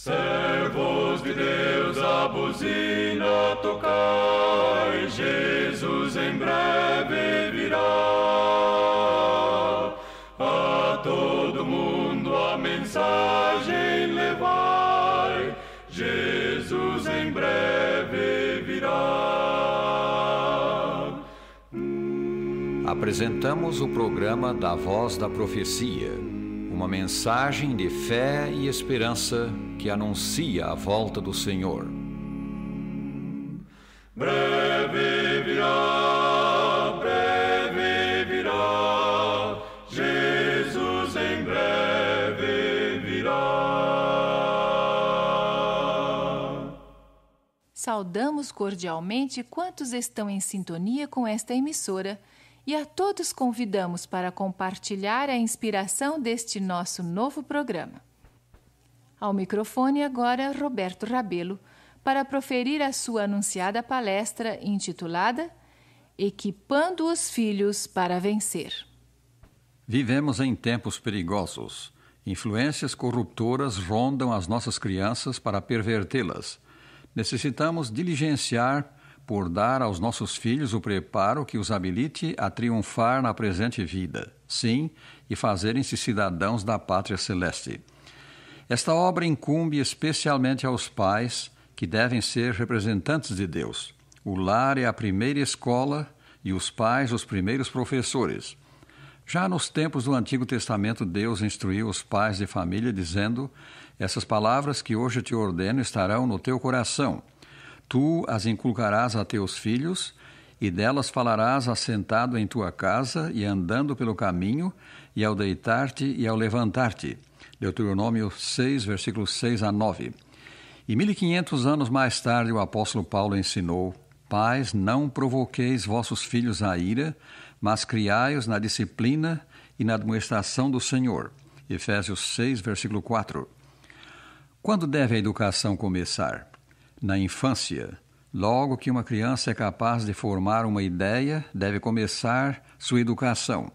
Servos de Deus, a buzina tocai, Jesus em breve virá. A todo mundo a mensagem levai, Jesus em breve virá. Apresentamos o programa da Voz da Profecia, uma mensagem de fé e esperança que anuncia a volta do Senhor. Breve virá, breve virá, Jesus em breve virá. Saudamos cordialmente quantos estão em sintonia com esta emissora e a todos convidamos para compartilhar a inspiração deste nosso novo programa. Ao microfone agora Roberto Rabelo para proferir a sua anunciada palestra intitulada Equipando os filhos para vencer. Vivemos em tempos perigosos. Influências corruptoras rondam as nossas crianças para pervertê-las. Necessitamos diligenciar por dar aos nossos filhos o preparo que os habilite a triunfar na presente vida, sim, e fazerem-se cidadãos da pátria celeste. Esta obra incumbe especialmente aos pais, que devem ser representantes de Deus. O lar é a primeira escola e os pais os primeiros professores. Já nos tempos do Antigo Testamento, Deus instruiu os pais de família, dizendo: Essas palavras que hoje te ordeno estarão no teu coração. Tu as inculcarás a teus filhos, e delas falarás assentado em tua casa e andando pelo caminho, e ao deitar-te e ao levantar-te. Deuteronômio 6, versículos 6 a 9. E 1500 anos mais tarde, o apóstolo Paulo ensinou: Pais, não provoqueis vossos filhos à ira, mas criai-os na disciplina e na admoestação do Senhor. Efésios 6, versículo 4. Quando deve a educação começar? Na infância. Logo que uma criança é capaz de formar uma ideia, deve começar sua educação.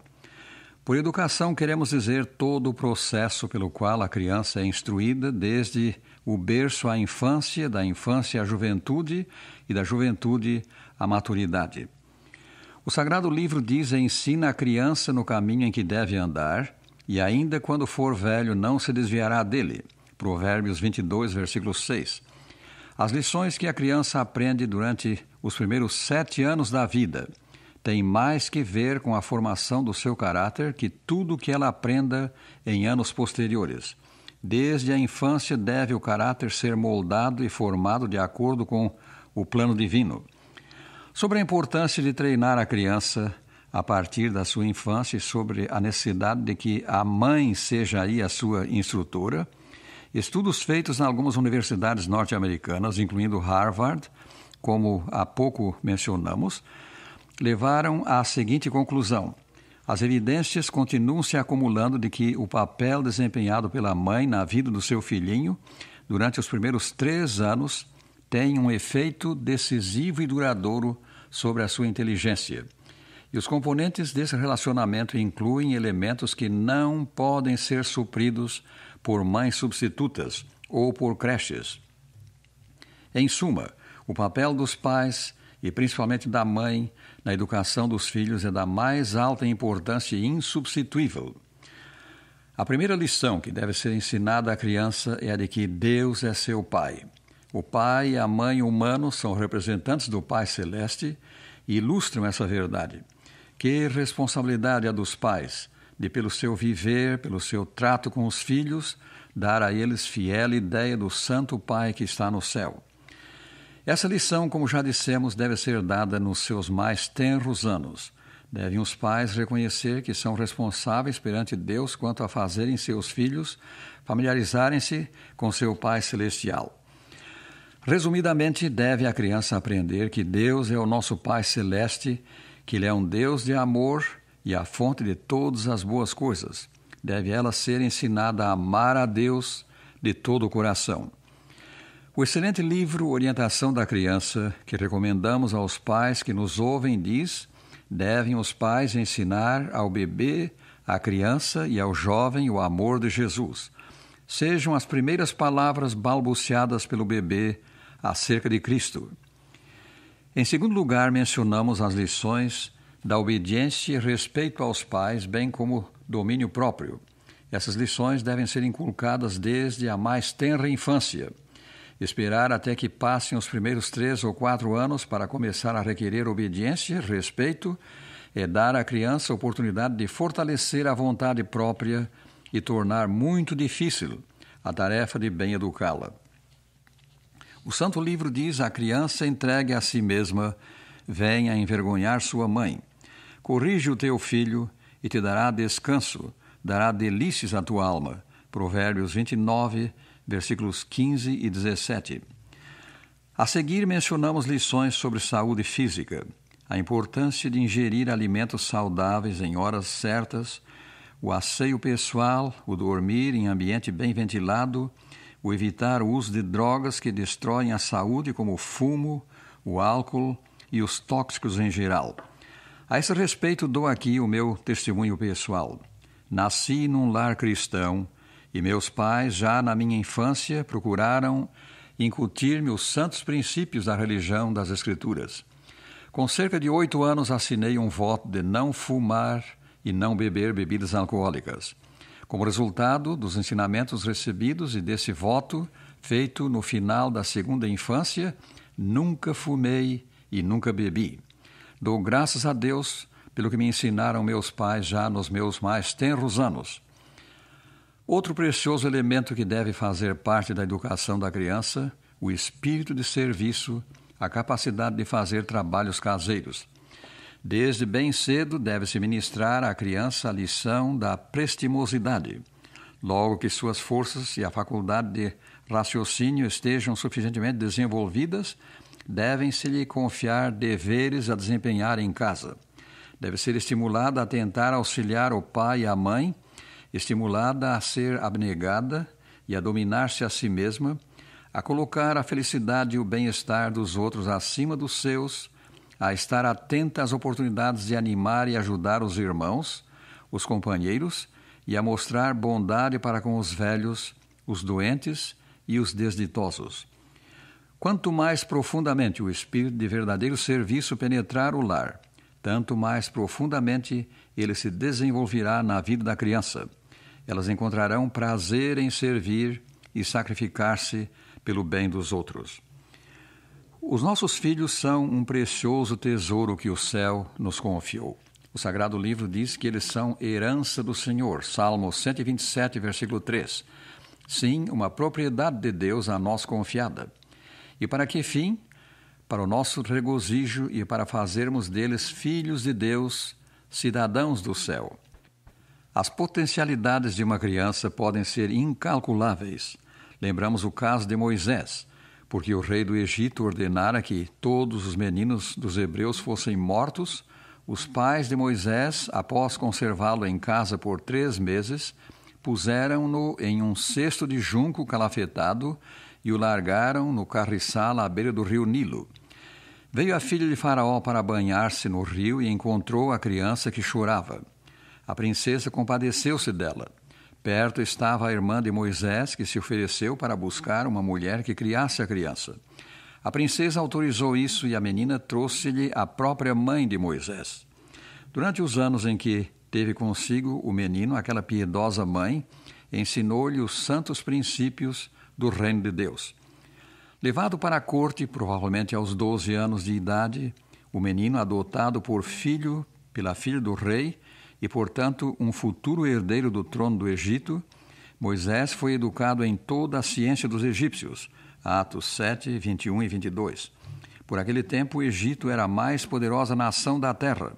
Por educação, queremos dizer todo o processo pelo qual a criança é instruída, desde o berço à infância, da infância à juventude e da juventude à maturidade. O Sagrado Livro diz: ensina a criança no caminho em que deve andar, e ainda quando for velho não se desviará dele. Provérbios 22, versículo 6. As lições que a criança aprende durante os primeiros sete anos da vida tem mais que ver com a formação do seu caráter que tudo que ela aprenda em anos posteriores. Desde a infância deve o caráter ser moldado e formado de acordo com o plano divino. Sobre a importância de treinar a criança a partir da sua infância e sobre a necessidade de que a mãe seja aí a sua instrutora, estudos feitos em algumas universidades norte-americanas, incluindo Harvard, como há pouco mencionamos, levaram à seguinte conclusão: as evidências continuam se acumulando de que o papel desempenhado pela mãe na vida do seu filhinho durante os primeiros três anos tem um efeito decisivo e duradouro sobre a sua inteligência. E os componentes desse relacionamento incluem elementos que não podem ser supridos por mães substitutas ou por creches. Em suma, o papel dos pais e principalmente da mãe na educação dos filhos é da mais alta importância e insubstituível. A primeira lição que deve ser ensinada à criança é a de que Deus é seu Pai. O Pai e a Mãe humanos são representantes do Pai Celeste e ilustram essa verdade. Que responsabilidade é dos pais de, pelo seu viver, pelo seu trato com os filhos, dar a eles fiel ideia do Santo Pai que está no céu. Essa lição, como já dissemos, deve ser dada nos seus mais tenros anos. Devem os pais reconhecer que são responsáveis perante Deus quanto a fazerem seus filhos familiarizarem-se com seu Pai Celestial. Resumidamente, deve a criança aprender que Deus é o nosso Pai Celeste, que Ele é um Deus de amor e a fonte de todas as boas coisas. Deve ela ser ensinada a amar a Deus de todo o coração. O excelente livro Orientação da Criança, que recomendamos aos pais que nos ouvem, diz: devem os pais ensinar ao bebê, à criança e ao jovem o amor de Jesus. Sejam as primeiras palavras balbuciadas pelo bebê acerca de Cristo. Em segundo lugar, mencionamos as lições da obediência e respeito aos pais, bem como domínio próprio. Essas lições devem ser inculcadas desde a mais tenra infância. Esperar até que passem os primeiros três ou quatro anos para começar a requerer obediência, respeito, é dar à criança a oportunidade de fortalecer a vontade própria e tornar muito difícil a tarefa de bem educá-la. O Santo Livro diz "A criança entregue a si mesma, venha envergonhar sua mãe. Corrige o teu filho e te dará descanso, dará delícias à tua alma. Provérbios 29, versículos 15 e 17. A seguir, mencionamos lições sobre saúde física, a importância de ingerir alimentos saudáveis em horas certas, o asseio pessoal, o dormir em ambiente bem ventilado, o evitar o uso de drogas que destroem a saúde, como o fumo, o álcool e os tóxicos em geral. A esse respeito, dou aqui o meu testemunho pessoal. Nasci num lar cristão e meus pais, já na minha infância, procuraram incutir-me os santos princípios da religião das Escrituras. Com cerca de oito anos, assinei um voto de não fumar e não beber bebidas alcoólicas. Como resultado dos ensinamentos recebidos e desse voto, feito no final da segunda infância, nunca fumei e nunca bebi. Dou graças a Deus pelo que me ensinaram meus pais já nos meus mais tenros anos. Outro precioso elemento que deve fazer parte da educação da criança, o espírito de serviço, a capacidade de fazer trabalhos caseiros. Desde bem cedo deve-se ministrar à criança a lição da prestimosidade, logo que suas forças e a faculdade de raciocínio estejam suficientemente desenvolvidas, devem-se-lhe confiar deveres a desempenhar em casa. Deve ser estimulada a tentar auxiliar o pai e a mãe estimulada a ser abnegada e a dominar-se a si mesma, a colocar a felicidade e o bem-estar dos outros acima dos seus, a estar atenta às oportunidades de animar e ajudar os irmãos, os companheiros e a mostrar bondade para com os velhos, os doentes e os desditosos. Quanto mais profundamente o espírito de verdadeiro serviço penetrar o lar, tanto mais profundamente ele se desenvolverá na vida da criança elas encontrarão prazer em servir e sacrificar-se pelo bem dos outros. Os nossos filhos são um precioso tesouro que o céu nos confiou. O Sagrado Livro diz que eles são herança do Senhor. Salmo 127, versículo 3. Sim, uma propriedade de Deus a nós confiada. E para que fim? Para o nosso regozijo e para fazermos deles filhos de Deus, cidadãos do céu. As potencialidades de uma criança podem ser incalculáveis. Lembramos o caso de Moisés, porque o rei do Egito ordenara que todos os meninos dos hebreus fossem mortos. Os pais de Moisés, após conservá-lo em casa por três meses, puseram-no em um cesto de junco calafetado e o largaram no carriçal à beira do rio Nilo. Veio a filha de Faraó para banhar-se no rio e encontrou a criança que chorava. A princesa compadeceu-se dela. Perto estava a irmã de Moisés, que se ofereceu para buscar uma mulher que criasse a criança. A princesa autorizou isso e a menina trouxe-lhe a própria mãe de Moisés. Durante os anos em que teve consigo o menino, aquela piedosa mãe ensinou-lhe os santos princípios do reino de Deus. Levado para a corte, provavelmente aos 12 anos de idade, o menino adotado por filho pela filha do rei e, portanto, um futuro herdeiro do trono do Egito, Moisés foi educado em toda a ciência dos egípcios. Atos 7, 21 e 22. Por aquele tempo, o Egito era a mais poderosa nação da terra.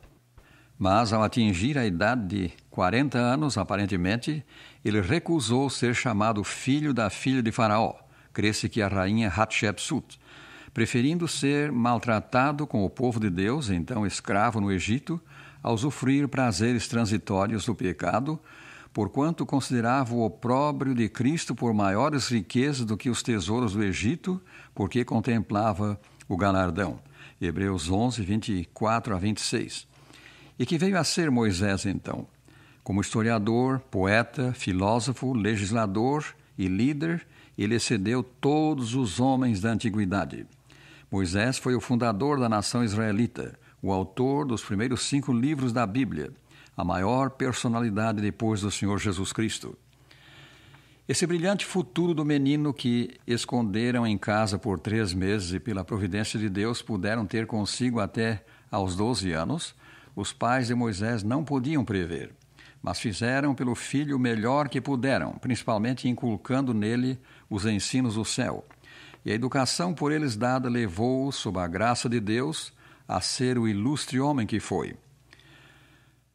Mas, ao atingir a idade de 40 anos, aparentemente, ele recusou ser chamado filho da filha de Faraó, cresce que a rainha Hatshepsut, preferindo ser maltratado com o povo de Deus, então escravo no Egito, a usufruir prazeres transitórios do pecado, porquanto considerava o opróbrio de Cristo por maiores riquezas do que os tesouros do Egito, porque contemplava o galardão. Hebreus 11, 24 a 26. E que veio a ser Moisés então? Como historiador, poeta, filósofo, legislador e líder, ele excedeu todos os homens da antiguidade. Moisés foi o fundador da nação israelita o autor dos primeiros cinco livros da Bíblia, a maior personalidade depois do Senhor Jesus Cristo. Esse brilhante futuro do menino que esconderam em casa por três meses e, pela providência de Deus, puderam ter consigo até aos 12 anos, os pais de Moisés não podiam prever, mas fizeram pelo filho o melhor que puderam, principalmente inculcando nele os ensinos do céu. E a educação por eles dada levou-o, sob a graça de Deus, a ser o ilustre homem que foi.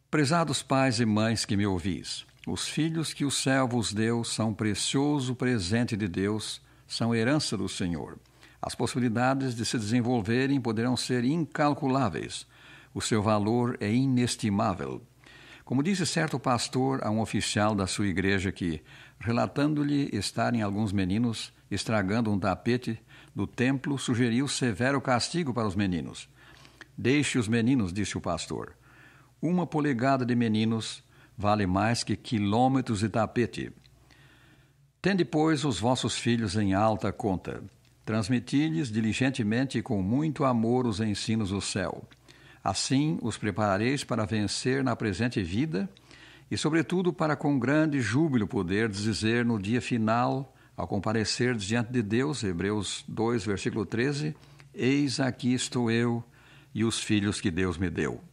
Prezados pais e mães que me ouvis, os filhos que o céu vos deu são precioso presente de Deus, são herança do Senhor. As possibilidades de se desenvolverem poderão ser incalculáveis. O seu valor é inestimável. Como disse certo pastor a um oficial da sua igreja que, relatando-lhe estarem alguns meninos estragando um tapete do templo, sugeriu severo castigo para os meninos. Deixe os meninos, disse o pastor. Uma polegada de meninos vale mais que quilômetros de tapete. Tende, pois, os vossos filhos em alta conta. Transmiti-lhes diligentemente e com muito amor os ensinos do céu. Assim os preparareis para vencer na presente vida e, sobretudo, para com grande júbilo poder dizer no dia final, ao comparecer diante de Deus, Hebreus 2, versículo 13: Eis aqui estou eu e os filhos que Deus me deu.